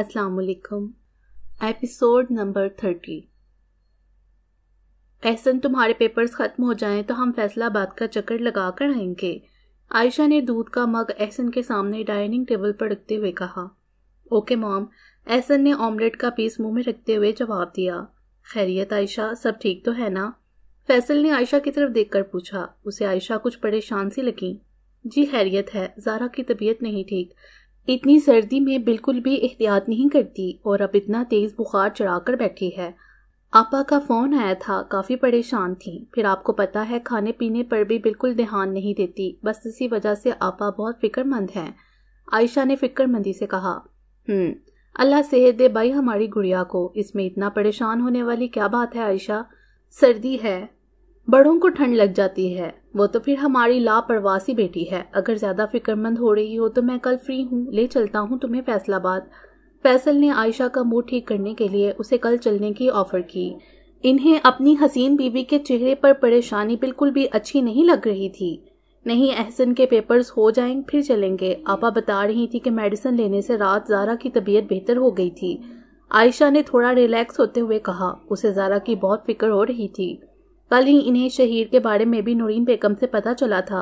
अस्सलाम episode number thirty Ehsan तुम्हारे papers ख़त्म हो जाएं तो हम फैसलाबाद का चक्कर लगा कर आएंगे आयशा ने दूध का मग एहसन के सामने डाइनिंग टेबल पर रखते हुए कहा ओके मॉम एहसन ने ऑमलेट का पीस मुंह में रखते हुए जवाब दिया खैरियत आयशा सब ठीक तो है ना फैसल ने आयशा की तरफ देखकर पूछा उसे आयशा कुछ परेशान सी लगी जी खैरियत है जारा की तबीयत नहीं ठीक इतनी सर्दी में बिल्कुल भी एहतियात नहीं करती और अब इतना तेज़ बुखार चढ़ा कर बैठी है आपा का फ़ोन आया था काफ़ी परेशान थी फिर आपको पता है खाने पीने पर भी बिल्कुल ध्यान नहीं देती बस इसी वजह से आपा बहुत फिक्रमंद हैं आयशा ने फिक्रमंदी से कहा हम्म, अल्लाह सेहत दे भाई हमारी गुड़िया को इसमें इतना परेशान होने वाली क्या बात है आयशा सर्दी है बड़ों को ठंड लग जाती है वो तो फिर हमारी लापरवासी बेटी है अगर ज्यादा फिक्रमंद हो रही हो तो मैं कल फ्री हूँ ले चलता हूँ तुम्हें फैसलाबाद फैसल ने आयशा का मूड ठीक करने के लिए उसे कल चलने की ऑफर की इन्हें अपनी हसीन बीवी के चेहरे पर परेशानी बिल्कुल भी अच्छी नहीं लग रही थी नहीं एहसन के पेपर्स हो जाएंगे फिर चलेंगे आपा बता रही थी कि मेडिसिन लेने से रात जारा की तबीयत बेहतर हो गई थी आयशा ने थोड़ा रिलैक्स होते हुए कहा उसे जारा की बहुत फिक्र हो रही थी कल ही इन्हें शहीर के बारे में भी नूरीन बेगम से पता चला था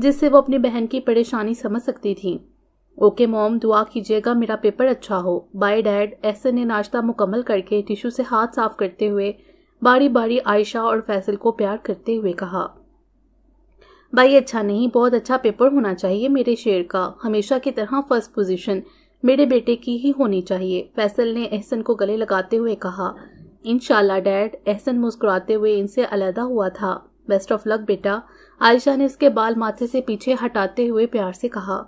जिससे वो अपनी बहन की परेशानी समझ सकती थी ओके मॉम दुआ कीजिएगा मेरा पेपर अच्छा हो बाय डैड ऐसे ने नाश्ता मुकम्मल करके टिशू से हाथ साफ करते हुए बारी बारी आयशा और फैसल को प्यार करते हुए कहा भाई अच्छा नहीं बहुत अच्छा पेपर होना चाहिए मेरे शेर का हमेशा की तरह फर्स्ट पोजीशन मेरे बेटे की ही होनी चाहिए फैसल ने एहसन को गले लगाते हुए कहा इनशाला डैड एहसन मुस्कुराते हुए इनसे अलहदा हुआ था बेस्ट ऑफ लक बेटा आयशा ने उसके बाल माथे से पीछे हटाते हुए प्यार से कहा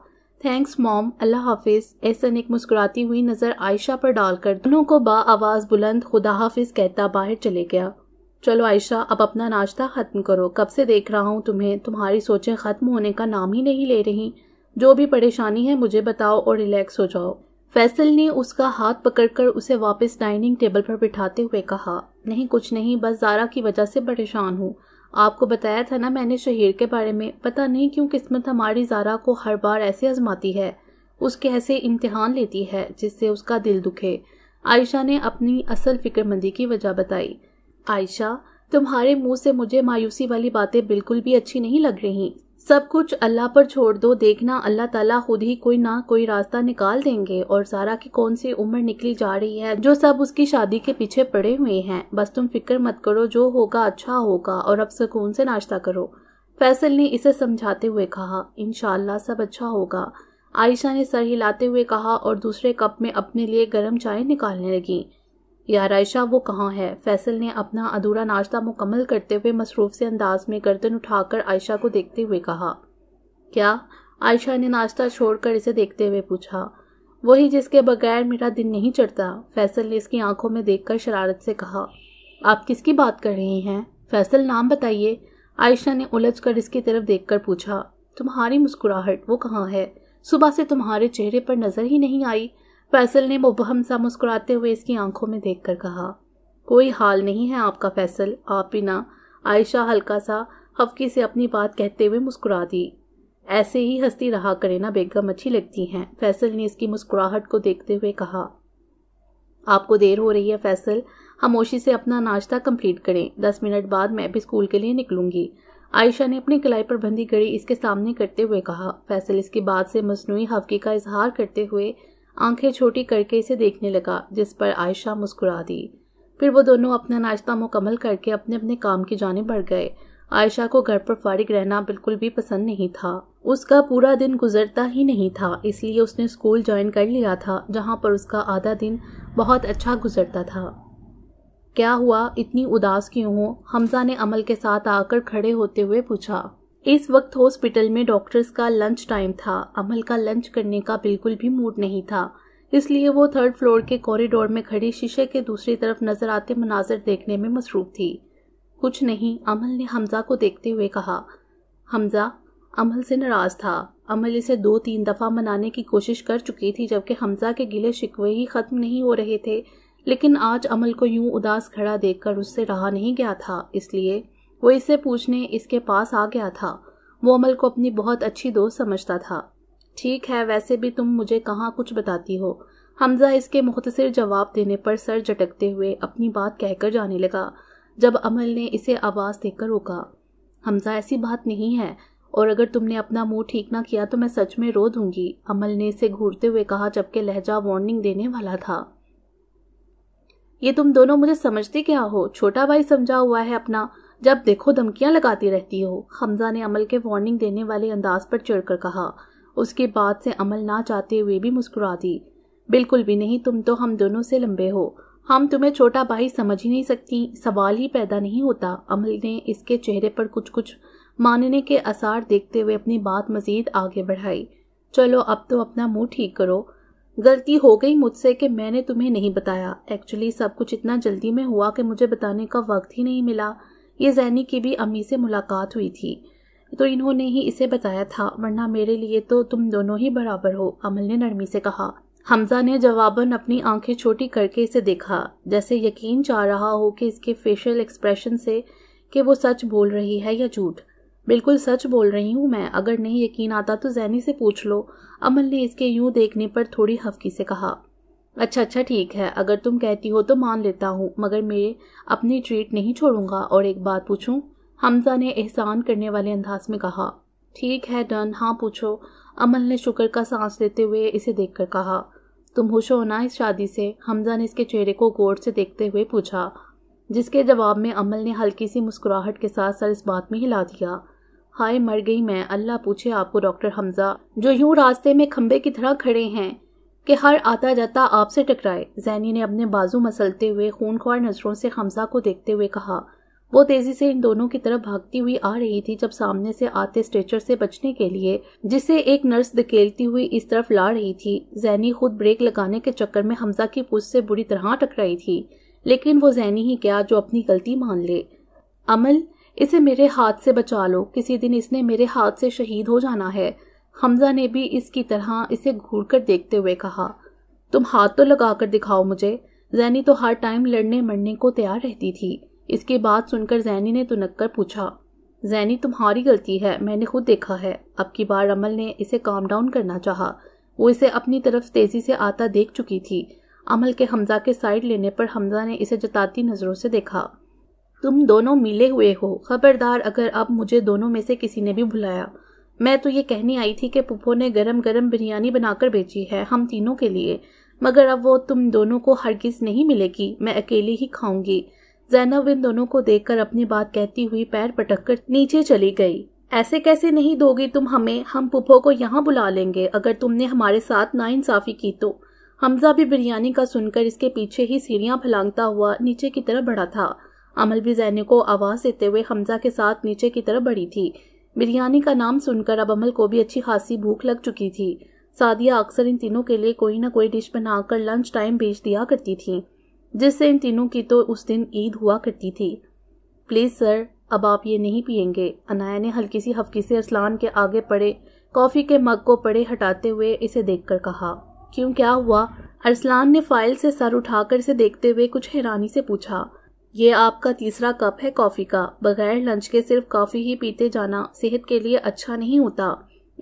थैंक्स मॉम अल्लाह हाफिज एहसन एक मुस्कुराती हुई नजर आयशा पर डालकर दोनों को बा आवाज बुलंद खुदा हाफिज कहता बाहर चले गया चलो आयशा अब अपना नाश्ता खत्म करो कब से देख रहा हूँ तुम्हें तुम्हारी सोचें खत्म होने का नाम ही नहीं ले रही जो भी परेशानी है मुझे बताओ और रिलैक्स हो जाओ फैसल ने उसका हाथ पकड़कर उसे वापस डाइनिंग टेबल पर बिठाते हुए कहा नहीं कुछ नहीं बस जारा की वजह से परेशान हूँ आपको बताया था ना मैंने शहीर के बारे में पता नहीं क्यों किस्मत हमारी जारा को हर बार ऐसे आजमाती है उसके ऐसे इम्तिहान लेती है जिससे उसका दिल दुखे आयशा ने अपनी असल फिक्रमंदी की वजह बताई आयशा तुम्हारे मुंह से मुझे मायूसी वाली बातें बिल्कुल भी अच्छी नहीं लग रही सब कुछ अल्लाह पर छोड़ दो देखना अल्लाह ताला खुद ही कोई ना कोई रास्ता निकाल देंगे और सारा की कौन सी उम्र निकली जा रही है जो सब उसकी शादी के पीछे पड़े हुए हैं बस तुम फिक्र मत करो जो होगा अच्छा होगा और अब सुकून से नाश्ता करो फैसल ने इसे समझाते हुए कहा इनशाला सब अच्छा होगा आयशा ने सर हिलाते हुए कहा और दूसरे कप में अपने लिए गर्म चाय निकालने लगी यार आयशा वो कहाँ है फैसल ने अपना अधूरा नाश्ता मुकम्मल करते हुए मसरूफ से अंदाज में गर्दन उठाकर आयशा को देखते हुए कहा क्या आयशा ने नाश्ता छोड़कर इसे देखते हुए पूछा वही जिसके बगैर मेरा दिन नहीं चढ़ता फैसल ने इसकी आंखों में देखकर शरारत से कहा आप किसकी बात कर रही हैं फैसल नाम बताइए आयशा ने उलझ कर इसकी तरफ देखकर पूछा तुम्हारी मुस्कुराहट वो कहाँ है सुबह से तुम्हारे चेहरे पर नजर ही नहीं आई फैसल ने मुबहम सा मुस्कुराते हुए इसकी आंखों में देखकर कहा कोई हाल नहीं है आपका फैसल आप ही ना आयशा हल्का सा हफ्की से अपनी बात कहते हुए मुस्कुरा दी ऐसे ही हंसती रहा करे ना बेगम अच्छी लगती हैं फैसल ने इसकी मुस्कुराहट को देखते हुए कहा आपको देर हो रही है फैसल खामोशी से अपना नाश्ता कंप्लीट करें दस मिनट बाद मैं भी स्कूल के लिए निकलूंगी आयशा ने अपनी कलाई पर बंधी घड़ी इसके सामने करते हुए कहा फैसल इसकी बात से मसनू हफ्की का इजहार करते हुए आंखें छोटी करके इसे देखने लगा जिस पर आयशा मुस्कुरा दी फिर वो दोनों अपना नाश्ता मुकम्मल करके अपने अपने काम की जाने बढ़ गए आयशा को घर पर फारिग रहना बिल्कुल भी पसंद नहीं था उसका पूरा दिन गुजरता ही नहीं था इसलिए उसने स्कूल ज्वाइन कर लिया था जहाँ पर उसका आधा दिन बहुत अच्छा गुजरता था क्या हुआ इतनी उदास क्यों हो हमजा ने अमल के साथ आकर खड़े होते हुए पूछा इस वक्त हॉस्पिटल में डॉक्टर्स का लंच टाइम था अमल का लंच करने का बिल्कुल भी मूड नहीं था इसलिए वो थर्ड फ्लोर के कॉरिडोर में खड़ी शीशे के दूसरी तरफ नजर आते मनाजर देखने में मसरूफ थी कुछ नहीं अमल ने हमजा को देखते हुए कहा हमजा अमल से नाराज था अमल इसे दो तीन दफ़ा मनाने की कोशिश कर चुकी थी जबकि हमजा के गिले शिकवे ही ख़त्म नहीं हो रहे थे लेकिन आज अमल को यूं उदास खड़ा देखकर उससे रहा नहीं गया था इसलिए वो इसे पूछने इसके पास आ गया था वो अमल को अपनी बहुत अच्छी दोस्त समझता था ठीक है वैसे भी तुम मुझे कहाँ कुछ बताती हो हमजा इसके मुख्तसर जवाब देने पर सर झटकते हुए अपनी बात कहकर जाने लगा जब अमल ने इसे आवाज़ देकर रोका हमजा ऐसी बात नहीं है और अगर तुमने अपना मुंह ठीक ना किया तो मैं सच में रो दूंगी अमल ने इसे घूरते हुए कहा जबकि लहजा वार्निंग देने वाला था ये तुम दोनों मुझे समझते क्या हो छोटा भाई समझा हुआ है अपना जब देखो धमकियां लगाती रहती हो हमजा ने अमल के वार्निंग देने वाले अंदाज पर चढ़कर कहा उसके बाद से अमल ना चाहते हुए भी मुस्कुरा दी बिल्कुल भी नहीं तुम तो हम दोनों से लंबे हो हम तुम्हें छोटा भाई समझ ही नहीं सकती सवाल ही पैदा नहीं होता अमल ने इसके चेहरे पर कुछ कुछ मानने के आसार देखते हुए अपनी बात मजीद आगे बढ़ाई चलो अब तो अपना मुंह ठीक करो गलती हो गई मुझसे कि मैंने तुम्हें नहीं बताया एक्चुअली सब कुछ इतना जल्दी में हुआ कि मुझे बताने का वक्त ही नहीं मिला ये जैनी की भी अम्मी से मुलाकात हुई थी तो इन्होंने ही इसे बताया था वरना मेरे लिए तो तुम दोनों ही बराबर हो अमल ने नरमी से कहा हमजा ने जवाबन अपनी आंखें छोटी करके इसे देखा जैसे यकीन चाह रहा हो कि इसके फेशियल एक्सप्रेशन से कि वो सच बोल रही है या झूठ बिल्कुल सच बोल रही हूँ मैं अगर नहीं यकीन आता तो जैनी से पूछ लो अमल ने इसके यूं देखने पर थोड़ी हफकी से कहा अच्छा अच्छा ठीक है अगर तुम कहती हो तो मान लेता हूँ मगर मैं अपनी ट्रीट नहीं छोड़ूंगा और एक बात पूछूं हमजा ने एहसान करने वाले अंदाज में कहा ठीक है डन हाँ पूछो अमल ने शुक्र का सांस लेते हुए इसे देखकर कहा तुम खुश हो ना इस शादी से हमजा ने इसके चेहरे को गौर से देखते हुए पूछा जिसके जवाब में अमल ने हल्की सी मुस्कुराहट के साथ सर इस बात में हिला दिया हाय मर गई मैं अल्लाह पूछे आपको डॉक्टर हमजा जो यूं रास्ते में खंबे की तरह खड़े हैं कि हर आता जाता आपसे टकराए जैनी ने अपने बाजू मसलते हुए खूनख्वार नजरों से हमजा को देखते हुए कहा वो तेजी से इन दोनों की तरफ भागती हुई आ रही थी जब सामने से आते स्ट्रेचर से बचने के लिए जिसे एक नर्स धकेलती हुई इस तरफ ला रही थी जैनी खुद ब्रेक लगाने के चक्कर में हमजा की पूछ से बुरी तरह टकराई थी लेकिन वो जैनी ही क्या जो अपनी गलती मान ले अमल इसे मेरे हाथ से बचा लो किसी दिन इसने मेरे हाथ से शहीद हो जाना है हमजा ने भी इसकी तरह इसे घूर कर देखते हुए कहा तुम हाथ तो लगा कर दिखाओ मुझे जैनी तो हर टाइम लड़ने मरने को तैयार रहती थी इसके बाद सुनकर जैनी ने तुनक कर पूछा जैनी तुम्हारी गलती है मैंने खुद देखा है अब की बार अमल ने इसे काम डाउन करना चाहा वो इसे अपनी तरफ तेजी से आता देख चुकी थी अमल के हमजा के साइड लेने पर हमजा ने इसे जताती नजरों से देखा तुम दोनों मिले हुए हो खबरदार अगर अब मुझे दोनों में से किसी ने भी भुलाया मैं तो ये कहने आई थी कि पुप्पो ने गरम गरम बिरयानी बनाकर भेजी है हम तीनों के लिए मगर अब वो तुम दोनों को हरगिज नहीं मिलेगी मैं अकेली ही खाऊंगी जैनब इन दोनों को देखकर अपनी बात कहती हुई पैर पटक कर नीचे चली गई ऐसे कैसे नहीं दोगी तुम हमें हम पुप्पो को यहाँ बुला लेंगे अगर तुमने हमारे साथ नाइंसाफी की तो हमजा भी बिरयानी का सुनकर इसके पीछे ही सीढ़ियां फलांगता हुआ नीचे की तरफ बढ़ा था अमल भी जैनब को आवाज देते हुए हमजा के साथ नीचे की तरफ बढ़ी थी बिरयानी का नाम सुनकर अब अमल को भी अच्छी खासी भूख लग चुकी थी सादिया अक्सर इन तीनों के लिए कोई ना कोई डिश बनाकर लंच टाइम भेज दिया करती थी जिससे इन तीनों की तो उस दिन ईद हुआ करती थी प्लीज़ सर अब आप ये नहीं पियेंगे अनाया ने हल्की सी हफ्की से अरसलान के आगे पड़े कॉफ़ी के मग को पड़े हटाते हुए इसे देखकर कहा क्यों क्या हुआ अरसलान ने फाइल से सर उठाकर इसे देखते हुए कुछ हैरानी से पूछा ये आपका तीसरा कप है कॉफ़ी का बगैर लंच के सिर्फ कॉफ़ी ही पीते जाना सेहत के लिए अच्छा नहीं होता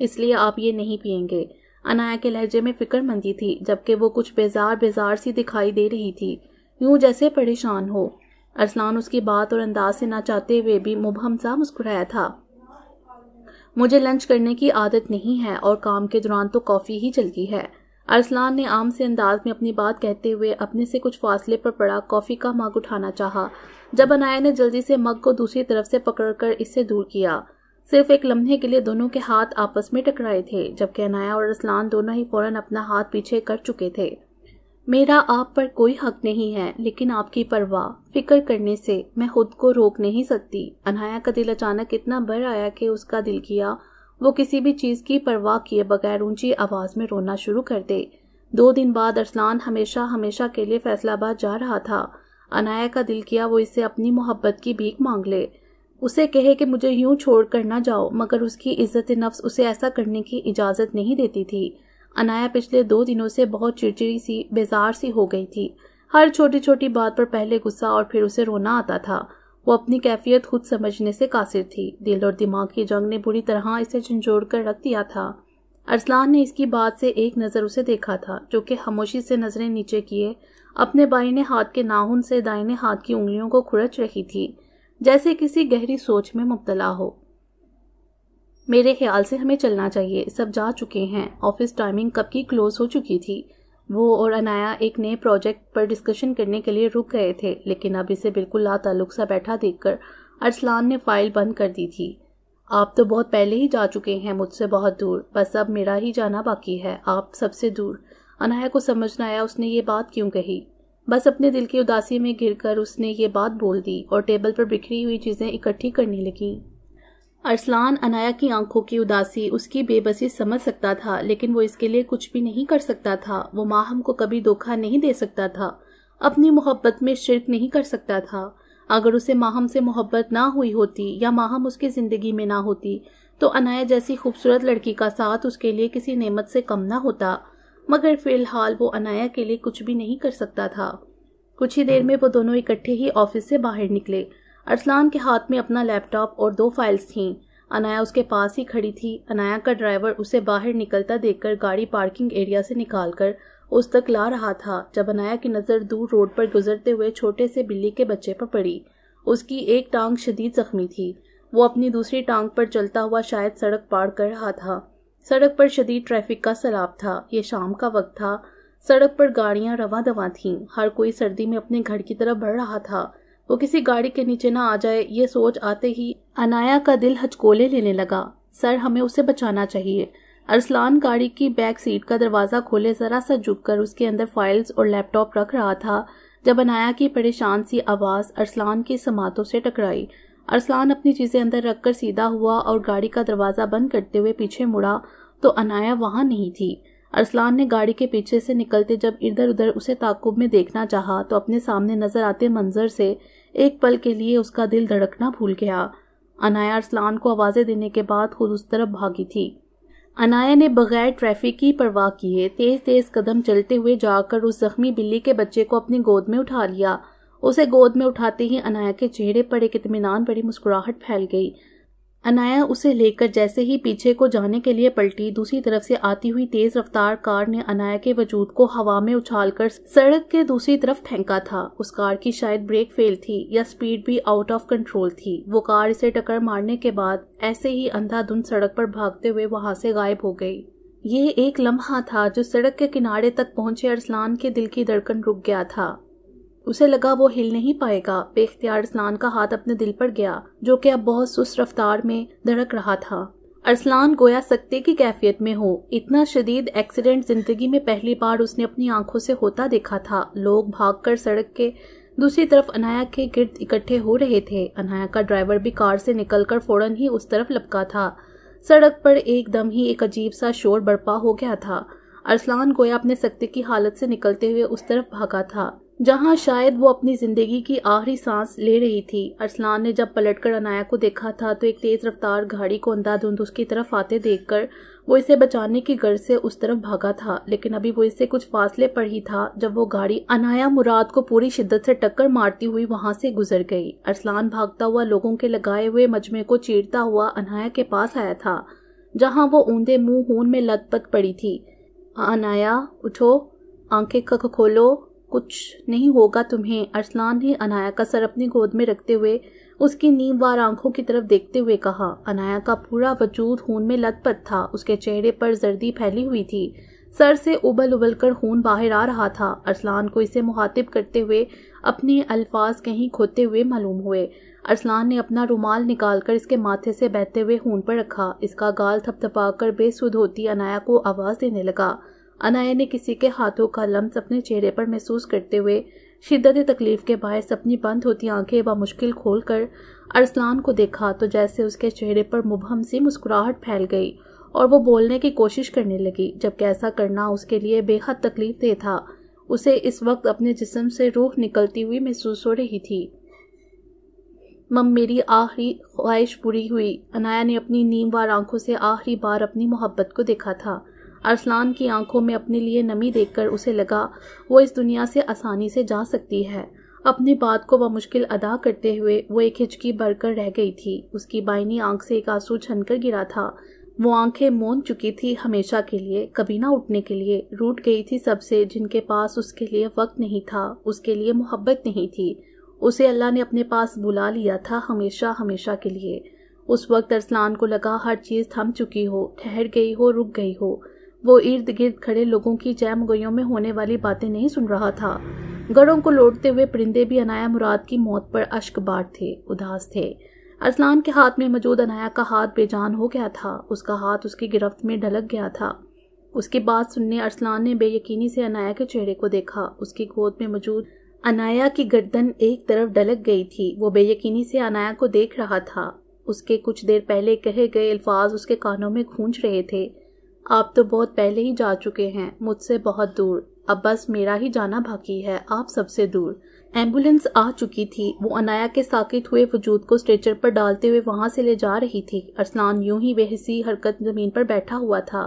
इसलिए आप ये नहीं पियेंगे अनाया के लहजे में फिक्रमंदी थी जबकि वो कुछ बेजार बेजार सी दिखाई दे रही थी यूं जैसे परेशान हो अरसलान उसकी बात और अंदाज से ना चाहते हुए भी मुबहम सा मुस्कुराया था मुझे लंच करने की आदत नहीं है और काम के दौरान तो कॉफ़ी ही चलती है अरसलान ने आम से अंदाज में अपनी बात कहते हुए अपने से कुछ फासले पर पड़ा कॉफ़ी का मग उठाना चाहा जब अनाया ने जल्दी से मग को दूसरी तरफ से पकड़कर इससे दूर किया सिर्फ एक लम्हे के लिए दोनों के हाथ आपस में टकराए थे जबकि अनाया और अरसलान दोनों ही फौरन अपना हाथ पीछे कर चुके थे मेरा आप पर कोई हक नहीं है लेकिन आपकी परवाह फिक्र करने से मैं खुद को रोक नहीं सकती अनाया का दिल अचानक इतना भर आया कि उसका दिल किया वो किसी भी चीज़ की परवाह किए बगैर ऊंची आवाज़ में रोना शुरू कर दे दो दिन बाद अरसलान हमेशा हमेशा के लिए फैसलाबाद जा रहा था अनाया का दिल किया वो इसे अपनी मोहब्बत की भीख मांग ले उसे कहे कि मुझे यूं छोड़ कर ना जाओ मगर उसकी इज्जत नफ्स उसे ऐसा करने की इजाज़त नहीं देती थी अनाया पिछले दो दिनों से बहुत चिड़चिड़ी सी बेजार सी हो गई थी हर छोटी छोटी बात पर पहले गुस्सा और फिर उसे रोना आता था वो अपनी कैफियत खुद समझने से कासिर थी दिल और दिमाग की जंग ने बुरी तरह इसे झंझोड़ कर रख दिया था अरसलान ने इसकी बात से एक नज़र उसे देखा था जो कि खामोशी से नज़रें नीचे किए अपने बाइने हाथ के नाखून से दाइने हाथ की उंगलियों को खुरच रही थी जैसे किसी गहरी सोच में मुबतला हो मेरे ख्याल से हमें चलना चाहिए सब जा चुके हैं ऑफिस टाइमिंग कब की क्लोज हो चुकी थी वो और अनाया एक नए प्रोजेक्ट पर डिस्कशन करने के लिए रुक गए थे लेकिन अब इसे बिल्कुल लाताल्लुक सा बैठा देखकर अरसलान ने फाइल बंद कर दी थी आप तो बहुत पहले ही जा चुके हैं मुझसे बहुत दूर बस अब मेरा ही जाना बाकी है आप सबसे दूर अनाया को समझ न आया उसने ये बात क्यों कही बस अपने दिल की उदासी में गिरकर उसने ये बात बोल दी और टेबल पर बिखरी हुई चीज़ें इकट्ठी करने लगी अरसलान अनाया की आंखों की उदासी उसकी बेबसी समझ सकता था लेकिन वो इसके लिए कुछ भी नहीं कर सकता था वो माहम को कभी धोखा नहीं दे सकता था अपनी मोहब्बत में शिरक नहीं कर सकता था अगर उसे माहम से मोहब्बत ना हुई होती या माहम उसकी ज़िंदगी में ना होती तो अनाया जैसी खूबसूरत लड़की का साथ उसके लिए किसी नेमत से कम ना होता मगर फ़िलहाल वो अनाया के लिए कुछ भी नहीं कर सकता था कुछ ही देर में वो दोनों इकट्ठे ही ऑफिस से बाहर निकले अरसलान के हाथ में अपना लैपटॉप और दो फाइल्स थीं अनाया उसके पास ही खड़ी थी अनाया का ड्राइवर उसे बाहर निकलता देखकर गाड़ी पार्किंग एरिया से निकालकर उस तक ला रहा था जब अनाया की नज़र दूर रोड पर गुजरते हुए छोटे से बिल्ली के बच्चे पर पड़ी उसकी एक टांग शदीद जख्मी थी वो अपनी दूसरी टांग पर चलता हुआ शायद सड़क पार कर रहा था सड़क पर शदीद ट्रैफिक का सैलाब था ये शाम का वक्त था सड़क पर गाड़ियां रवा दवा थीं हर कोई सर्दी में अपने घर की तरफ बढ़ रहा था वो किसी गाड़ी के नीचे ना आ जाए ये सोच आते ही अनाया का दिल हचकोले लेने लगा सर हमें उसे बचाना चाहिए अरसलान गाड़ी की बैक सीट का दरवाज़ा खोले ज़रा सा झुककर उसके अंदर फाइल्स और लैपटॉप रख रहा था जब अनाया की परेशान सी आवाज़ अरसलान की समातों से टकराई अरसलान अपनी चीज़ें अंदर रखकर सीधा हुआ और गाड़ी का दरवाज़ा बंद करते हुए पीछे मुड़ा तो अनाया वहां नहीं थी अरसलान ने गाड़ी के पीछे से निकलते जब इधर उधर उसे ताकुब में देखना चाहा तो अपने सामने नजर आते मंजर से एक पल के लिए उसका दिल धड़कना भूल गया अनाया अरसलान को आवाज़ें देने के बाद खुद उस तरफ भागी थी अनाया ने बगैर ट्रैफिक की परवाह किए तेज तेज कदम चलते हुए जाकर उस जख्मी बिल्ली के बच्चे को अपनी गोद में उठा लिया उसे गोद में उठाते ही अनाया के चेहरे पर एक इतमान बड़ी मुस्कुराहट फैल गई अनाया उसे लेकर जैसे ही पीछे को जाने के लिए पलटी दूसरी तरफ से आती हुई तेज रफ्तार कार ने अनाया के वजूद को हवा में उछालकर सड़क के दूसरी तरफ फेंका था उस कार की शायद ब्रेक फेल थी या स्पीड भी आउट ऑफ कंट्रोल थी वो कार इसे टक्कर मारने के बाद ऐसे ही अंधाधुंध सड़क पर भागते हुए वहां से गायब हो गई ये एक लम्हा था जो सड़क के किनारे तक पहुंचे अरसलान के दिल की धड़कन रुक गया था उसे लगा वो हिल नहीं पाएगा बेख्तियार अरसलान का हाथ अपने दिल पर गया जो कि अब बहुत सुस्त रफ्तार में धड़क रहा था अरसलान गोया सकते की कैफियत में हो इतना शदीद एक्सीडेंट जिंदगी में पहली बार उसने अपनी आंखों से होता देखा था लोग भागकर सड़क के दूसरी तरफ अनाया के गिर्द इकट्ठे हो रहे थे अनाया का ड्राइवर भी कार से निकलकर फौरन ही उस तरफ लपका था सड़क पर एकदम ही एक अजीब सा शोर बर्पा हो गया था अरसलान गोया अपने सकते की हालत से निकलते हुए उस तरफ भागा था जहां शायद वो अपनी जिंदगी की आखिरी सांस ले रही थी अरसलान ने जब पलटकर अनाया को देखा था तो एक तेज रफ्तार गाड़ी को अंधाधुंध उसकी तरफ आते देखकर वो इसे बचाने की गर्ज से उस तरफ भागा था लेकिन अभी वो इससे कुछ फासले पर ही था जब वो गाड़ी अनाया मुराद को पूरी शिद्दत से टक्कर मारती हुई वहां से गुजर गई अरसलान भागता हुआ लोगों के लगाए हुए मजमे को चीरता हुआ अनाया के पास आया था जहां वो ऊंधे मुंह खून में लथपथ पड़ी थी अनाया उठो आंखें खोलो कुछ नहीं होगा तुम्हें अरसलान ने अनाया का सर अपनी गोद में रखते हुए उसकी वार आंखों की तरफ देखते हुए कहा अनाया का पूरा वजूद खून में लतपत था उसके चेहरे पर जर्दी फैली हुई थी सर से उबल उबल कर खून बाहर आ रहा था अरसलान को इसे मुखातिब करते हुए अपने अल्फाज कहीं खोते हुए मालूम हुए अरसलान ने अपना रुमाल निकालकर इसके माथे से बहते हुए खून पर रखा इसका गाल थपथपाकर बेसुध होती अनाया को आवाज़ देने लगा अनाया ने किसी के हाथों का लम्स अपने चेहरे पर महसूस करते हुए शिद्दत तकलीफ के बायस अपनी बंद होती आंखें मुश्किल खोल कर अरसलान को देखा तो जैसे उसके चेहरे पर मुबहम सी मुस्कुराहट फैल गई और वो बोलने की कोशिश करने लगी जबकि ऐसा करना उसके लिए बेहद तकलीफ दे था उसे इस वक्त अपने जिसम से रूह निकलती हुई महसूस हो रही थी मम मेरी आखिरी ख्वाहिश पूरी हुई अनाया ने अपनी नीम वार आंखों से आखिरी बार अपनी मोहब्बत को देखा था अरसलान की आंखों में अपने लिए नमी देखकर उसे लगा वो इस दुनिया से आसानी से जा सकती है अपनी बात को मुश्किल अदा करते हुए वो एक हिचकी भरकर रह गई थी उसकी बाइनी आंख से एक आंसू छनकर गिरा था वो आंखें मोन चुकी थी हमेशा के लिए कभी ना उठने के लिए रूट गई थी सबसे जिनके पास उसके लिए वक्त नहीं था उसके लिए मोहब्बत नहीं थी उसे अल्लाह ने अपने पास बुला लिया था हमेशा हमेशा के लिए उस वक्त अरसलान को लगा हर चीज थम चुकी हो ठहर गई हो रुक गई हो वो इर्द गिर्द खड़े लोगों की जैम गोइयों में होने वाली बातें नहीं सुन रहा था गढ़ों को लौटते हुए परिंदे भी अनाया मुराद की मौत पर अश्क बाट थे उदास थे अरसलान के हाथ में मौजूद अनाया का हाथ बेजान हो गया था उसका हाथ उसकी गिरफ्त में ढलक गया था उसकी बात सुनने अरसलान ने बेयकीनी से अनाया के चेहरे को देखा उसकी गोद में मौजूद अनाया की गर्दन एक तरफ ढलक गई थी वो बेयकीनी से अनाया को देख रहा था उसके कुछ देर पहले कहे गए अल्फाज उसके कानों में गूंज रहे थे आप तो बहुत पहले ही जा चुके हैं मुझसे बहुत दूर अब बस मेरा ही जाना बाकी है आप सबसे दूर एम्बुलेंस आ चुकी थी वो अनाया के साकित हुए वजूद को स्ट्रेचर पर डालते हुए वहां से ले जा रही थी अरसलान यूं ही बेहसी हरकत जमीन पर बैठा हुआ था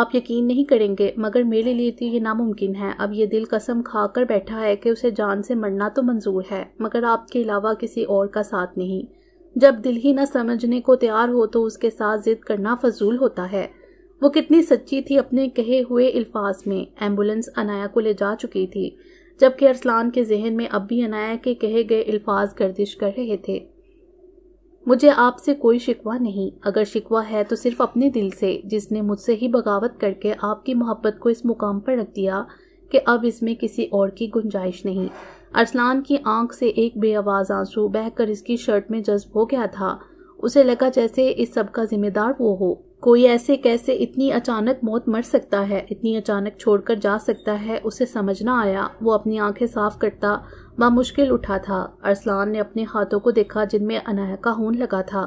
आप यकीन नहीं करेंगे मगर मेरे लिए तो ये नामुमकिन है अब ये दिल कसम खा कर बैठा है कि उसे जान से मरना तो मंजूर है मगर आपके अलावा किसी और का साथ नहीं जब दिल ही ना समझने को तैयार हो तो उसके साथ जिद करना फजूल होता है वो कितनी सच्ची थी अपने कहे हुए अल्फाज में एम्बुलेंस अनाया को ले जा चुकी थी जबकि अरसलान के जहन में अब भी अनाया के कहे गए अल्फाज गर्दिश कर रहे थे मुझे आपसे कोई शिकवा नहीं अगर शिकवा है तो सिर्फ अपने दिल से जिसने मुझसे ही बगावत करके आपकी मोहब्बत को इस मुकाम पर रख दिया कि अब इसमें किसी और की गुंजाइश नहीं अरसलान की आंख से एक बेआवाज आंसू बहकर इसकी शर्ट में जज्ब हो गया था उसे लगा जैसे इस सब का जिम्मेदार वो हो कोई ऐसे कैसे इतनी अचानक मौत मर सकता है इतनी अचानक छोड़कर जा सकता है उसे समझ ना आया वो अपनी आंखें साफ करता मुश्किल उठा था अरसलान ने अपने हाथों को देखा जिनमें अनाया का होन लगा था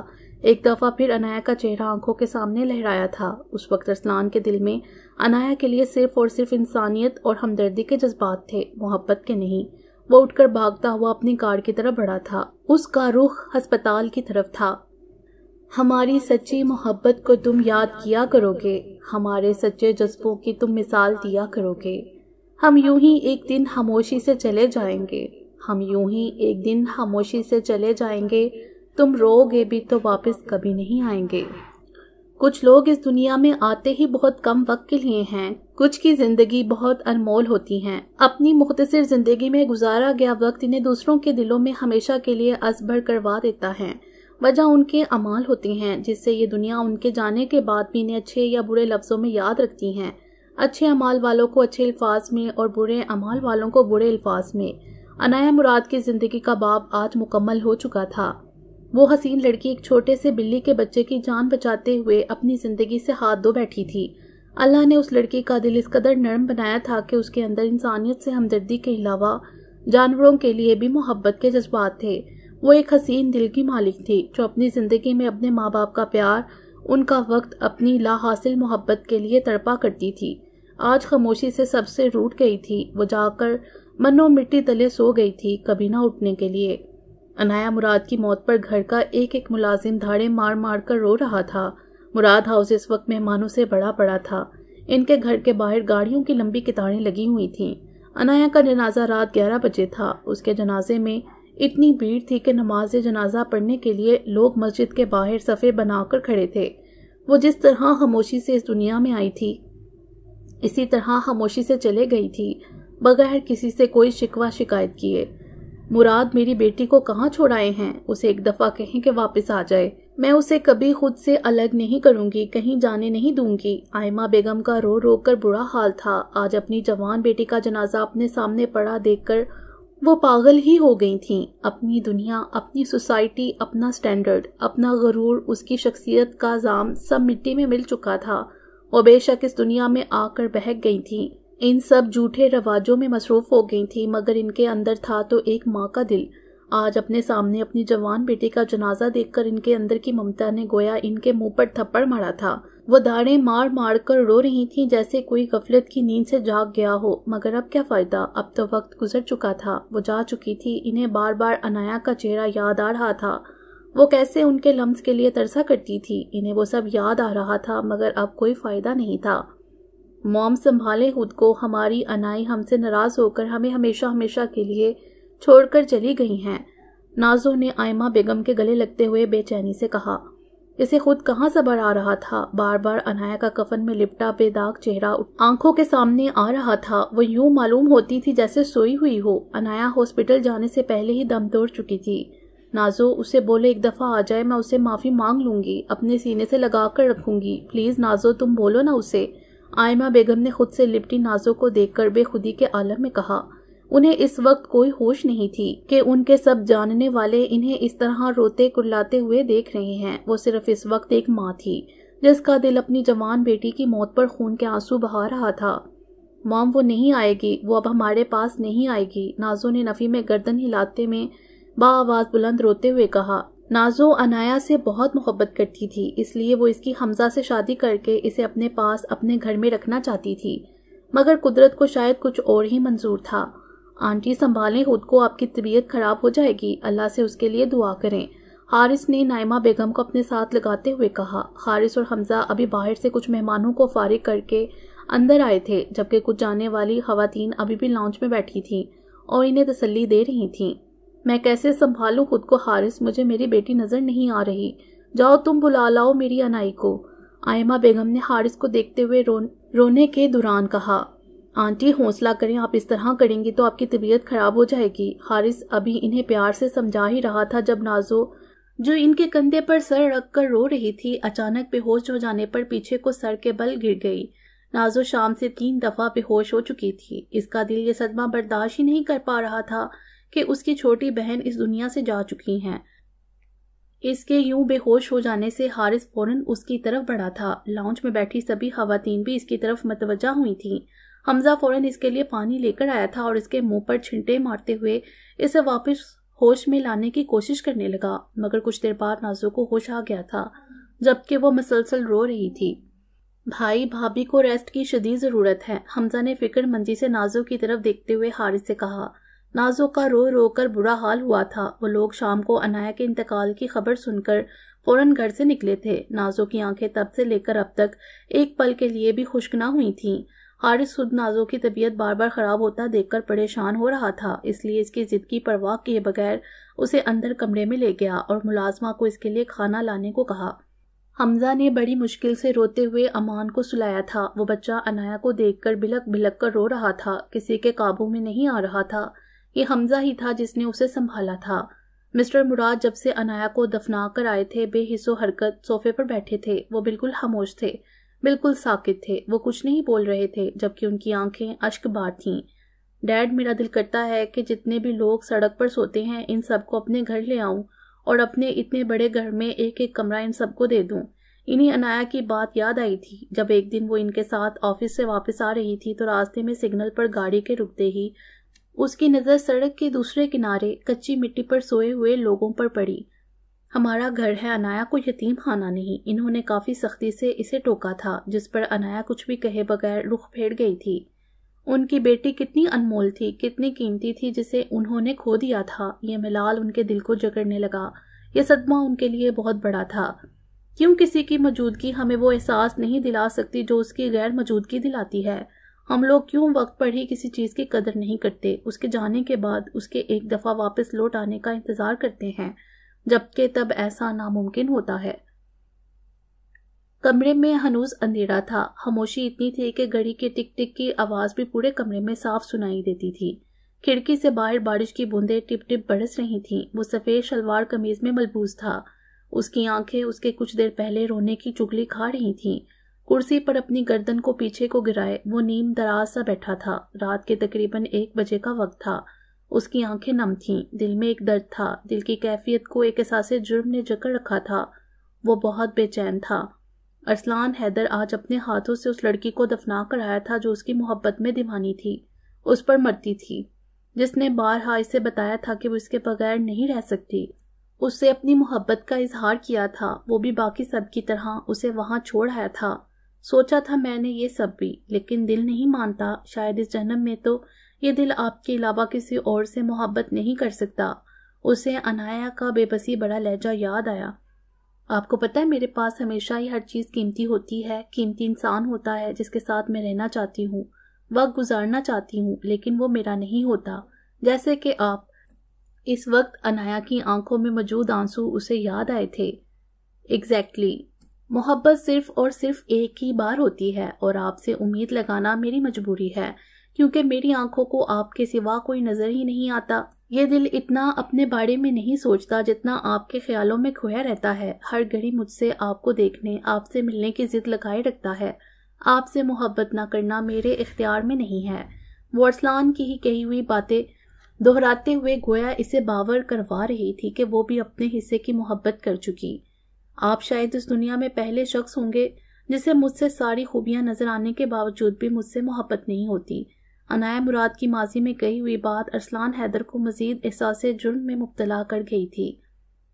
एक दफ़ा फिर अनाया का चेहरा आंखों के सामने लहराया था उस वक्त अरसलान के दिल में अनाया के लिए सिर्फ और सिर्फ इंसानियत और हमदर्दी के जज्बात थे मोहब्बत के नहीं वो उठकर भागता हुआ अपनी कार की तरफ बढ़ा था उसका रुख अस्पताल की तरफ था हमारी सच्ची मोहब्बत को तुम याद किया करोगे हमारे सच्चे जज्बों की तुम मिसाल दिया करोगे हम यूं ही एक दिन खामोशी से चले जाएंगे हम यूं ही एक दिन खामोशी से चले जाएंगे तुम रोगे भी तो वापस कभी नहीं आएंगे कुछ लोग इस दुनिया में आते ही बहुत कम वक्त के लिए हैं कुछ की जिंदगी बहुत अनमोल होती है अपनी मुख्तसर जिंदगी में गुजारा गया वक्त इन्हें दूसरों के दिलों में हमेशा के लिए भर करवा देता है वजह उनके अमाल होते हैं जिससे ये दुनिया उनके जाने के बाद भी इन्हें अच्छे या बुरे लफ्ज़ों में याद रखती हैं अच्छे अमाल वालों को अच्छे अल्फाज में और बुरे अमाल वालों को बुरे अल्फाज में अनाया मुराद की ज़िंदगी का बाब आज मुकम्मल हो चुका था वो हसीन लड़की एक छोटे से बिल्ली के बच्चे की जान बचाते हुए अपनी ज़िंदगी से हाथ धो बैठी थी अल्लाह ने उस लड़की का दिल इस कदर नरम बनाया था कि उसके अंदर इंसानियत से हमदर्दी के अलावा जानवरों के लिए भी मोहब्बत के जज्बात थे वो एक हसीन दिल की मालिक थी जो अपनी ज़िंदगी में अपने माँ बाप का प्यार उनका वक्त अपनी ला हासिल मोहब्बत के लिए तड़पा करती थी आज खामोशी से सबसे रूट गई थी वो जाकर मनो मिट्टी तले सो गई थी कभी ना उठने के लिए अनाया मुराद की मौत पर घर का एक एक मुलाजिम धाड़े मार मार कर रो रहा था मुराद हाउस इस वक्त मेहमानों से बड़ा पड़ा था इनके घर के बाहर गाड़ियों की लंबी कितारें लगी हुई थीं अनाया का जनाजा रात ग्यारह बजे था उसके जनाजे में इतनी भीड़ थी कि नमाज जनाजा पढ़ने के लिए लोग मस्जिद के बाहर सफ़े बनाकर खड़े थे वो जिस तरह खामोशी से इस दुनिया में आई थी इसी तरह खामोशी से चले गई थी बगैर किसी से कोई शिकवा शिकायत किए मुराद मेरी बेटी को कहाँ छोड़ाए हैं उसे एक दफ़ा कहें कि वापस आ जाए मैं उसे कभी खुद से अलग नहीं करूंगी कहीं जाने नहीं दूंगी आयमा बेगम का रो रो कर बुरा हाल था आज अपनी जवान बेटी का जनाजा अपने सामने पड़ा देखकर वो पागल ही हो गई थीं अपनी दुनिया अपनी सोसाइटी अपना स्टैंडर्ड अपना गरूर उसकी शख्सियत का जाम सब मिट्टी में मिल चुका था वो बेशक इस दुनिया में आकर बहक गई थीं इन सब झूठे रवाजों में मसरूफ़ हो गई थीं मगर इनके अंदर था तो एक माँ का दिल आज अपने सामने अपनी जवान बेटी का जनाजा देखकर इनके अंदर की ममता ने गोया इनके मुंह पर थप्पड़ मारा था वह दाड़े मार मार कर रो रही थी जैसे कोई गफलत की नींद से जाग गया हो मगर अब क्या फ़ायदा अब तो वक्त गुजर चुका था वो जा चुकी थी इन्हें बार बार अनाया का चेहरा याद आ रहा था वो कैसे उनके लम्स के लिए तरसा करती थी इन्हें वो सब याद आ रहा था मगर अब कोई फ़ायदा नहीं था मॉम संभाले खुद को हमारी अनाई हमसे नाराज़ होकर हमें हमेशा हमेशा के लिए छोड़कर चली गई हैं नाजो ने आयमा बेगम के गले लगते हुए बेचैनी से कहा इसे खुद कहाँ से भर आ रहा था बार बार अनाया का कफन में लिपटा बेदाग चेहरा आंखों के सामने आ रहा था वो यूं मालूम होती थी जैसे सोई हुई हो अनाया हॉस्पिटल जाने से पहले ही दम तोड़ चुकी थी नाजो उसे बोले एक दफ़ा आ जाए मैं उसे माफ़ी मांग लूंगी अपने सीने से लगा कर रखूंगी प्लीज़ नाजो तुम बोलो ना उसे आयमा बेगम ने खुद से लिपटी नाजो को देखकर बेखुदी के आलम में कहा उन्हें इस वक्त कोई होश नहीं थी कि उनके सब जानने वाले इन्हें इस तरह रोते कुल्लाते हुए देख रहे हैं वो सिर्फ इस वक्त एक माँ थी जिसका दिल अपनी जवान बेटी की मौत पर खून के आंसू बहा रहा था मॉम वो नहीं आएगी वो अब हमारे पास नहीं आएगी नाजो ने नफ़ी में गर्दन हिलाते में बाआवाज़ बुलंद रोते हुए कहा नाजो अनाया से बहुत मोहब्बत करती थी इसलिए वो इसकी हमजा से शादी करके इसे अपने पास अपने घर में रखना चाहती थी मगर कुदरत को शायद कुछ और ही मंजूर था आंटी संभालें खुद को आपकी तबीयत खराब हो जाएगी अल्लाह से उसके लिए दुआ करें हारिस ने नाइमा बेगम को अपने साथ लगाते हुए कहा हारिस और हमजा अभी बाहर से कुछ मेहमानों को फारिग करके अंदर आए थे जबकि कुछ जाने वाली खातन अभी भी लाउंज में बैठी थीं और इन्हें तसल्ली दे रही थीं मैं कैसे संभालूं खुद को हारिस मुझे मेरी बेटी नज़र नहीं आ रही जाओ तुम बुला लाओ मेरी अनाई को आयमा बेगम ने हारिस को देखते हुए रो, रोने के दौरान कहा आंटी हौसला करें आप इस तरह करेंगी तो आपकी तबीयत खराब हो जाएगी हारिस अभी इन्हें प्यार से समझा ही रहा था जब नाजो जो इनके कंधे पर सर रख कर रो रही थी अचानक बेहोश हो जाने पर पीछे को सर के बल गिर गई नाजो शाम से तीन दफा बेहोश हो चुकी थी इसका दिल ये सदमा बर्दाश्त ही नहीं कर पा रहा था कि उसकी छोटी बहन इस दुनिया से जा चुकी हैं इसके यूं बेहोश हो जाने से हारिस फौरन उसकी तरफ बढ़ा था लाउंज में बैठी सभी खातन भी इसकी तरफ मतवजा हुई थी हमजा फौरन इसके लिए पानी लेकर आया था और इसके मुंह पर छिंटे मारते हुए इसे वापस होश में लाने की कोशिश करने लगा मगर कुछ देर बाद नाजो को होश आ गया था जबकि वो मुसलसल रो रही थी भाई भाभी को रेस्ट की शदीद ज़रूरत है हमजा ने फिक्र मंजी से नाजो की तरफ देखते हुए हारिस से कहा नाजो का रो रो कर बुरा हाल हुआ था वो लोग शाम को अनाया के इंतकाल की खबर सुनकर फौरन घर से निकले थे नाजो की आंखें तब से लेकर अब तक एक पल के लिए भी खुश्क ना हुई थीं हारिस खुद नाजो की तबीयत बार बार खराब होता देखकर परेशान हो रहा था इसलिए इसकी जिद की परवाह किए बगैर उसे अंदर कमरे में ले गया और मुलाजमा को इसके लिए खाना लाने को कहा हमजा ने बड़ी मुश्किल से रोते हुए अमान को सुलाया था वो बच्चा अनाया को देखकर बिलक बिलक कर रो रहा था किसी के काबू में नहीं आ रहा था ये हमजा ही था जिसने उसे संभाला था मिस्टर मुराद जब से अनाया को दफना कर आए थे बेहिसो हरकत सोफे पर बैठे थे वो बिल्कुल खामोश थे बिल्कुल साकित थे वो कुछ नहीं बोल रहे थे जबकि उनकी आंखें अश्क बार थीं डैड मेरा दिल करता है कि जितने भी लोग सड़क पर सोते हैं इन सबको अपने घर ले आऊं और अपने इतने बड़े घर में एक एक कमरा इन सबको दे दूं इन्हीं अनाया की बात याद आई थी जब एक दिन वो इनके साथ ऑफिस से वापस आ रही थी तो रास्ते में सिग्नल पर गाड़ी के रुकते ही उसकी नज़र सड़क के दूसरे किनारे कच्ची मिट्टी पर सोए हुए लोगों पर पड़ी हमारा घर है अनाया को यतीम खाना नहीं इन्होंने काफ़ी सख्ती से इसे टोका था जिस पर अनाया कुछ भी कहे बगैर रुख फेर गई थी उनकी बेटी कितनी अनमोल थी कितनी कीमती थी जिसे उन्होंने खो दिया था ये मिलाल उनके दिल को जकड़ने लगा यह सदमा उनके लिए बहुत बड़ा था क्यों किसी की मौजूदगी हमें वो एहसास नहीं दिला सकती जो उसकी गैर मौजूदगी दिलाती है हम लोग क्यों वक्त पर ही किसी चीज़ की कदर नहीं करते उसके जाने के बाद उसके एक दफ़ा वापस लौट आने का इंतज़ार करते हैं जबकि तब ऐसा नामुमकिन होता है कमरे में हनूज अंधेरा था खामोशी इतनी थी कि घड़ी के टिक टिक की आवाज भी पूरे कमरे में साफ सुनाई देती थी खिड़की से बाहर बारिश की बूंदें टिप टिप बरस रही थीं। वो सफेद शलवार कमीज में मलबूस था उसकी आंखें उसके कुछ देर पहले रोने की चुगली खा रही थीं। कुर्सी पर अपनी गर्दन को पीछे को गिराए वो नीम दराज सा बैठा था रात के तकरीबन एक बजे का वक्त था उसकी आंखें नम थीं दिल में एक दर्द था दिल की कैफियत को एक एहसास जुर्म ने जकड़ रखा था वो बहुत बेचैन था अरसलान हैदर आज अपने हाथों से उस लड़की को दफना कर आया था जो उसकी मोहब्बत में दीवानी थी उस पर मरती थी जिसने बारहा इसे बताया था कि वो इसके बगैर नहीं रह सकती उससे अपनी मोहब्बत का इजहार किया था वो भी बाकी सब की तरह उसे वहां छोड़ आया था सोचा था मैंने ये सब भी लेकिन दिल नहीं मानता शायद इस जन्म में तो ये दिल आपके अलावा किसी और से मोहब्बत नहीं कर सकता उसे अनाया का बेबसी बड़ा लहजा याद आया आपको पता है मेरे पास हमेशा ही हर चीज़ कीमती होती है कीमती इंसान होता है जिसके साथ मैं रहना चाहती हूँ वक्त गुजारना चाहती हूँ लेकिन वो मेरा नहीं होता जैसे कि आप इस वक्त अनाया की आंखों में मौजूद आंसू उसे याद आए थे एग्जैक्टली exactly. मोहब्बत सिर्फ और सिर्फ एक ही बार होती है और आपसे उम्मीद लगाना मेरी मजबूरी है क्योंकि मेरी आंखों को आपके सिवा कोई नजर ही नहीं आता ये दिल इतना अपने बारे में नहीं सोचता जितना आपके ख्यालों में खोया रहता है हर घड़ी मुझसे आपको देखने आपसे मिलने की जिद लगाए रखता है आपसे मोहब्बत ना करना मेरे इख्तियार में नहीं है वर्सलान की ही कही हुई बातें दोहराते हुए गोया इसे बावर करवा रही थी कि वो भी अपने हिस्से की मोहब्बत कर चुकी आप शायद इस दुनिया में पहले शख्स होंगे जिसे मुझसे सारी खूबियां नजर आने के बावजूद भी मुझसे मोहब्बत नहीं होती अनाया मुराद की माजी में कही हुई बात अरसलान हैदर को मजीद एहसास जुर्म में मुबतला कर गई थी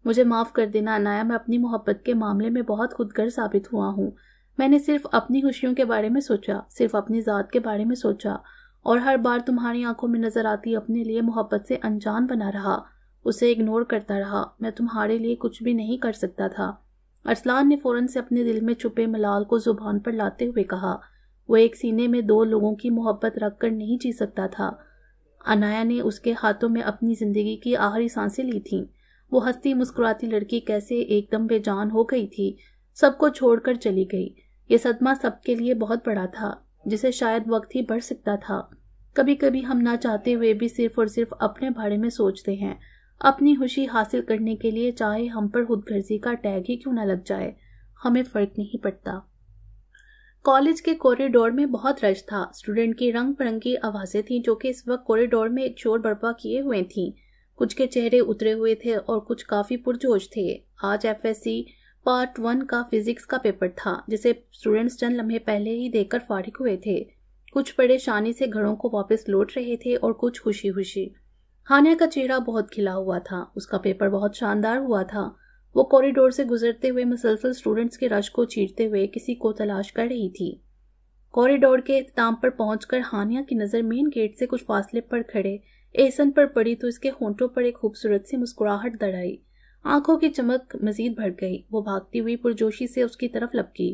मुझे माफ़ कर देना अनाया मैं अपनी मोहब्बत के मामले में बहुत खुदगर साबित हुआ हूँ मैंने सिर्फ अपनी खुशियों के बारे में सोचा सिर्फ अपनी ज़ात के बारे में सोचा और हर बार तुम्हारी आंखों में नजर आती अपने लिए मोहब्बत से अनजान बना रहा उसे इग्नोर करता रहा मैं तुम्हारे लिए कुछ भी नहीं कर सकता था अरसलान ने फौरन से अपने दिल में छुपे मलाल को जुबान पर लाते हुए कहा वो एक सीने में दो लोगों की मोहब्बत रखकर नहीं जी सकता था अनाया ने उसके हाथों में अपनी जिंदगी की आखिरी सांसें ली थीं वो हस्ती मुस्कुराती लड़की कैसे एकदम बेजान हो गई थी सबको छोड़कर चली गई ये सदमा सबके लिए बहुत बड़ा था जिसे शायद वक्त ही बढ़ सकता था कभी कभी हम ना चाहते हुए भी सिर्फ और सिर्फ अपने बारे में सोचते हैं अपनी खुशी हासिल करने के लिए चाहे हम पर खुदगर्जी का टैग ही क्यों ना लग जाए हमें फर्क नहीं पड़ता कॉलेज के कॉरिडोर में बहुत रश था स्टूडेंट की रंग बिरंगी आवाज़ें थीं जो कि इस वक्त कॉरिडोर में एक शोर बर्पा किए हुए थीं कुछ के चेहरे उतरे हुए थे और कुछ काफ़ी पुरजोश थे आज एफ पार्ट वन का फिजिक्स का पेपर था जिसे स्टूडेंट्स चंद लम्हे पहले ही देखकर फारिग हुए थे कुछ परेशानी से घरों को वापस लौट रहे थे और कुछ खुशी खुशी हानिया का चेहरा बहुत खिला हुआ था उसका पेपर बहुत शानदार हुआ था वो कॉरिडोर से गुजरते हुए मुसलसल स्टूडेंट्स के रश को चीरते हुए किसी को तलाश कर रही थी कॉरिडोर के इख्ताम पर पहुंचकर हानिया की नज़र मेन गेट से कुछ फासले पर खड़े एहसन पर पड़ी तो इसके होंठों पर एक खूबसूरत सी मुस्कुराहट दड़ आई आंखों की चमक मजीद बढ़ गई वो भागती हुई पुरजोशी से उसकी तरफ लपकी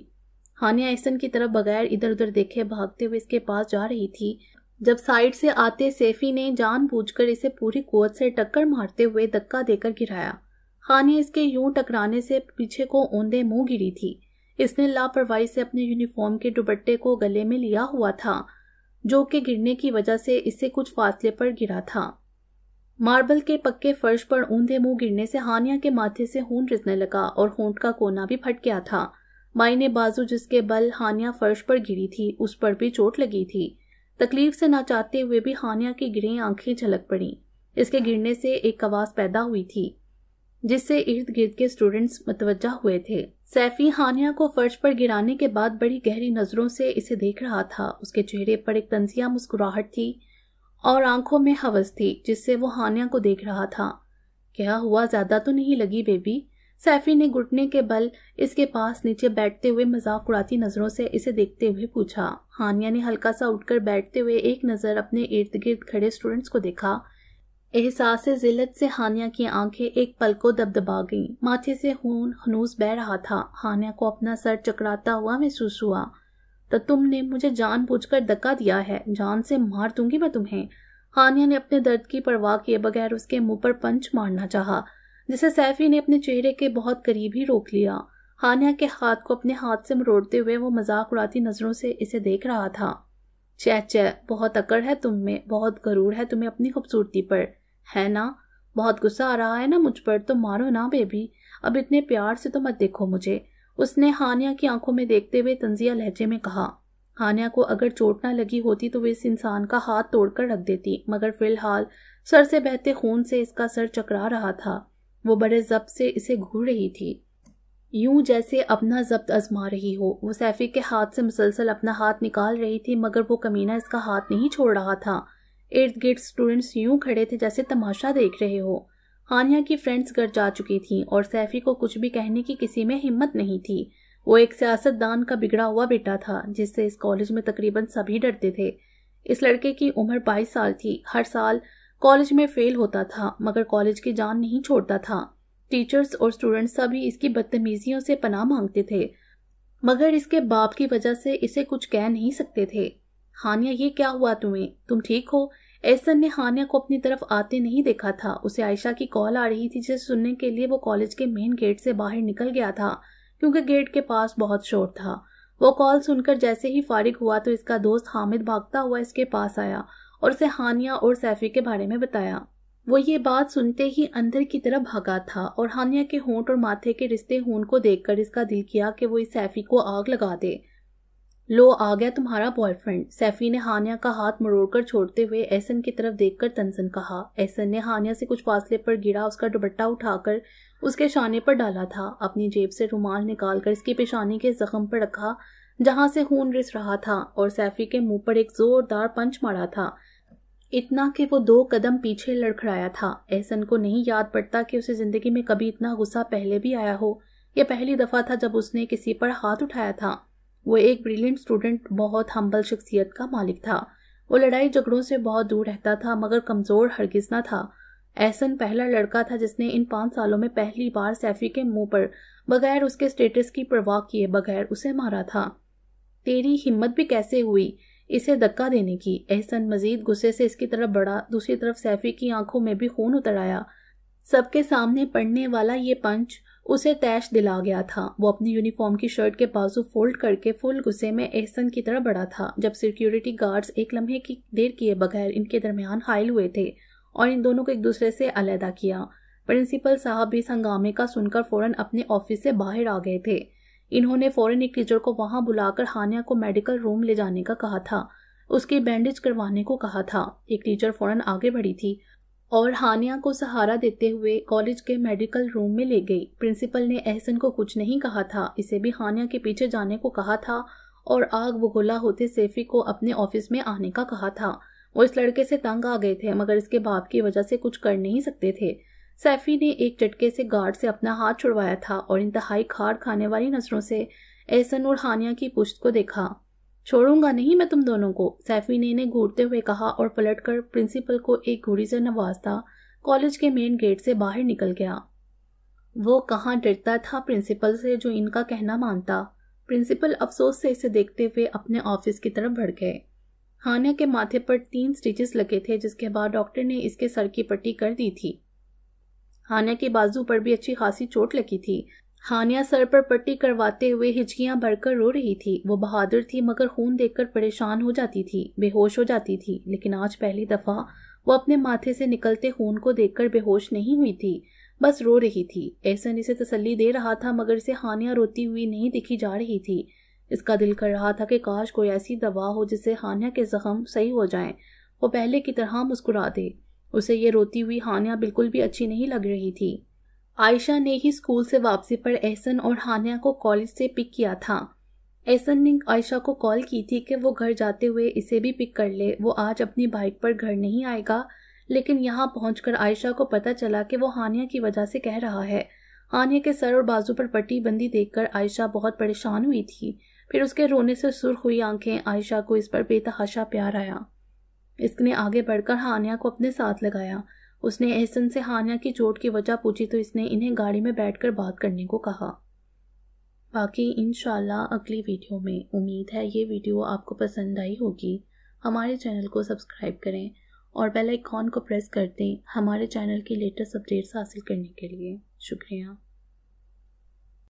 हानिया एहसन की तरफ बगैर इधर उधर देखे भागते हुए इसके पास जा रही थी जब साइड से आते सेफी ने जानबूझकर इसे पूरी कुत से टक्कर मारते हुए धक्का देकर गिराया हानिया इसके यूं टकराने से पीछे को ओंदे मुंह गिरी थी इसने लापरवाही से अपने यूनिफॉर्म के दुपट्टे को गले में लिया हुआ था जो के गिरने की वजह से इससे कुछ फासले पर गिरा था मार्बल के पक्के फर्श पर ऊंधे मुंह गिरने से हानिया के माथे से खून रिसने लगा और होंठ का कोना भी फट गया था माई ने बाजू जिसके बल हानिया फर्श पर गिरी थी उस पर भी चोट लगी थी तकलीफ से ना चाहते हुए भी हानिया की गिरी आंखें झलक पड़ी इसके गिरने से एक आवाज पैदा हुई थी जिससे इर्द गिर्द के स्टूडेंट्स मतवजा हुए थे सैफी हानिया को फर्श पर गिराने के बाद बड़ी गहरी नजरों से इसे देख रहा था उसके चेहरे पर एक तंजिया मुस्कुराहट थी और आंखों में हवस थी जिससे वो हानिया को देख रहा था क्या हुआ ज्यादा तो नहीं लगी बेबी सैफी ने घुटने के बल इसके पास नीचे बैठते हुए मजाक उड़ाती नजरों से इसे देखते हुए पूछा हानिया ने हल्का सा उठकर बैठते हुए एक नजर अपने इर्द गिर्द खड़े स्टूडेंट्स को देखा एहसास जिलत से हानिया की आंखें एक पल को दबदबा गईं। माथे से खून हनूस बह रहा था हानिया को अपना सर चकराता हुआ महसूस हुआ तो तुमने मुझे कर धक्का दिया है जान से मार दूंगी मैं तुम्हें हानिया ने अपने दर्द की परवाह किए बगैर उसके मुंह पर पंच मारना चाहा जिसे सैफी ने अपने चेहरे के बहुत करीब ही रोक लिया हानिया के हाथ को अपने हाथ से मरोड़ते हुए वो मजाक उड़ाती नजरों से इसे देख रहा था चै चै बहुत अकड़ है तुम में बहुत गरूर है तुम्हें अपनी खूबसूरती पर है ना बहुत गुस्सा आ रहा है ना मुझ पर तो मारो ना बेबी अब इतने प्यार से तो मत देखो मुझे उसने हानिया की आंखों में देखते हुए तंजिया लहजे में कहा हानिया को अगर चोट ना लगी होती तो वे इस इंसान का हाथ तोड़कर रख देती मगर फिलहाल सर से बहते खून से इसका सर चकरा रहा था वो बड़े जब्त से इसे घूर रही थी यूं जैसे अपना जब्त आजमा रही हो वो सैफी के हाथ से मुसलसल अपना हाथ निकाल रही थी मगर वो कमीना इसका हाथ नहीं छोड़ रहा था इर्द गिर्द स्टूडेंट्स यूं खड़े थे जैसे तमाशा देख रहे हो हानिया की फ्रेंड्स घर जा चुकी थीं और सैफी को कुछ भी कहने की किसी में हिम्मत नहीं थी वो एक सियासतदान का बिगड़ा हुआ बेटा था जिससे इस कॉलेज में तकरीबन सभी डरते थे इस लड़के की उम्र बाईस साल थी हर साल कॉलेज में फेल होता था मगर कॉलेज की जान नहीं छोड़ता था टीचर्स और स्टूडेंट्स सभी इसकी बदतमीजियों से पनाह मांगते थे मगर इसके बाप की वजह से इसे कुछ कह नहीं सकते थे हानिया ये क्या हुआ तुम्हें तुम ठीक हो ऐसन ने हानिया को अपनी तरफ आते नहीं देखा था उसे आयशा की कॉल आ रही थी जिसे सुनने के लिए वो कॉलेज के मेन गेट से बाहर निकल गया था क्योंकि गेट के पास बहुत शोर था वो कॉल सुनकर जैसे ही फारिग हुआ तो इसका दोस्त हामिद भागता हुआ इसके पास आया और उसे हानिया और सैफी के बारे में बताया वो ये बात सुनते ही अंदर की तरफ भागा था और हानिया के होंठ और माथे के रिश्ते खून को देखकर इसका दिल किया कि वो इस सैफी को आग लगा दे लो आ गया तुम्हारा बॉयफ्रेंड सैफी ने हानिया का हाथ मरोड़कर छोड़ते हुए एहसन की तरफ देखकर तनसन कहा एहसन ने हानिया से कुछ फासले पर गिरा उसका दुपट्टा उठाकर उसके शाने पर डाला था अपनी जेब से रुमाल निकालकर इसकी पेशानी के जख्म पर रखा जहां से खून रिस रहा था और सैफी के मुंह पर एक जोरदार पंच मारा था इतना कि वो दो कदम पीछे लड़खड़ाया था एहसन को नहीं याद पड़ता कि उसे जिंदगी में कभी इतना गुस्सा पहले भी आया हो यह पहली दफ़ा था जब उसने किसी पर हाथ उठाया था वो एक ब्रिलियंट स्टूडेंट बहुत हम्बल शख्सियत का मालिक था वो लड़ाई झगड़ों से बहुत दूर रहता था मगर कमज़ोर हरगिज ना था एहसन पहला लड़का था जिसने इन पांच सालों में पहली बार सैफी के मुंह पर बगैर उसके स्टेटस की परवाह किए बगैर उसे मारा था तेरी हिम्मत भी कैसे हुई इसे धक्का देने की एहसन मजीद गुस्से से इसकी तरफ बढ़ा दूसरी तरफ सैफी की आंखों में भी खून उतर आया सबके सामने पड़ने वाला ये पंच उसे तैश दिला गया था वो अपनी यूनिफॉर्म की शर्ट के बाजू फोल्ड करके फुल गुस्से में एहसन की तरफ बढ़ा था जब सिक्योरिटी गार्ड्स एक लम्हे की देर किए बगैर इनके दरमियान हायल हुए थे और इन दोनों को एक दूसरे से अलहदा किया प्रिंसिपल साहब भी इस हंगामे का सुनकर फौरन अपने ऑफिस से बाहर आ गए थे इन्होंने फॉरन एक टीचर को वहां बुलाकर हानिया को मेडिकल रूम ले जाने का कहा था उसकी बैंडेज करवाने को कहा था एक टीचर फौरन आगे बढ़ी थी और हानिया को सहारा देते हुए कॉलेज के मेडिकल रूम में ले गई प्रिंसिपल ने एहसन को कुछ नहीं कहा था इसे भी हानिया के पीछे जाने को कहा था और आग बुगुला होते सेफी को अपने ऑफिस में आने का कहा था वो इस लड़के से तंग आ गए थे मगर इसके बाप की वजह से कुछ कर नहीं सकते थे सैफी ने एक चटके से गार्ड से अपना हाथ छुड़वाया था और इंतहाई खाड़ खाने वाली नजरों से एहसन और हानिया की पुश्त को देखा छोड़ूंगा नहीं मैं तुम दोनों को सैफी ने इन्हें घूरते हुए कहा और पलटकर प्रिंसिपल को एक घूरी से नवाजता कॉलेज के मेन गेट से बाहर निकल गया वो कहाँ डरता था प्रिंसिपल से जो इनका कहना मानता प्रिंसिपल अफसोस से इसे देखते हुए अपने ऑफिस की तरफ बढ़ गए हानिया के माथे पर तीन स्टिचेस लगे थे जिसके बाद डॉक्टर ने इसके सर की पट्टी कर दी थी हानिया के बाजू पर भी अच्छी खासी चोट लगी थी हानिया सर पर पट्टी करवाते हुए हिचकियां भरकर रो रही थी वो बहादुर थी मगर खून देखकर परेशान हो जाती थी बेहोश हो जाती थी लेकिन आज पहली दफा वो अपने माथे से निकलते खून को देखकर बेहोश नहीं हुई थी बस रो रही थी एहसन इसे तसल्ली दे रहा था मगर इसे हानिया रोती हुई नहीं दिखी जा रही थी इसका दिल कर रहा था कि काश कोई ऐसी दवा हो जिससे हानिया के जख्म सही हो जाएं वो पहले की तरह मुस्कुरा दे उसे ये रोती हुई हानिया बिल्कुल भी अच्छी नहीं लग रही थी आयशा ने ही स्कूल से वापसी पर एहसन और हानिया को कॉलेज से पिक किया था एहसन ने आयशा को कॉल की थी कि वो घर जाते हुए इसे भी पिक कर ले वो आज अपनी बाइक पर घर नहीं आएगा लेकिन यहाँ पहुंचकर आयशा को पता चला कि वो हानिया की वजह से कह रहा है हानिया के सर और बाजू पर पट्टी बंदी देखकर आयशा बहुत परेशान हुई थी फिर उसके रोने से सुर्ख हुई आंखें आयशा को इस पर बेतहाशा प्यार आया इसने ने आगे बढ़कर हानिया को अपने साथ लगाया उसने एहसन से हानिया की चोट की वजह पूछी तो इसने इन्हें गाड़ी में बैठकर बात करने को कहा बाकी इन अगली वीडियो में उम्मीद है ये वीडियो आपको पसंद आई होगी हमारे चैनल को सब्सक्राइब करें और बेल आइकॉन को प्रेस कर दें हमारे चैनल की लेटेस्ट अपडेट्स हासिल करने के लिए शुक्रिया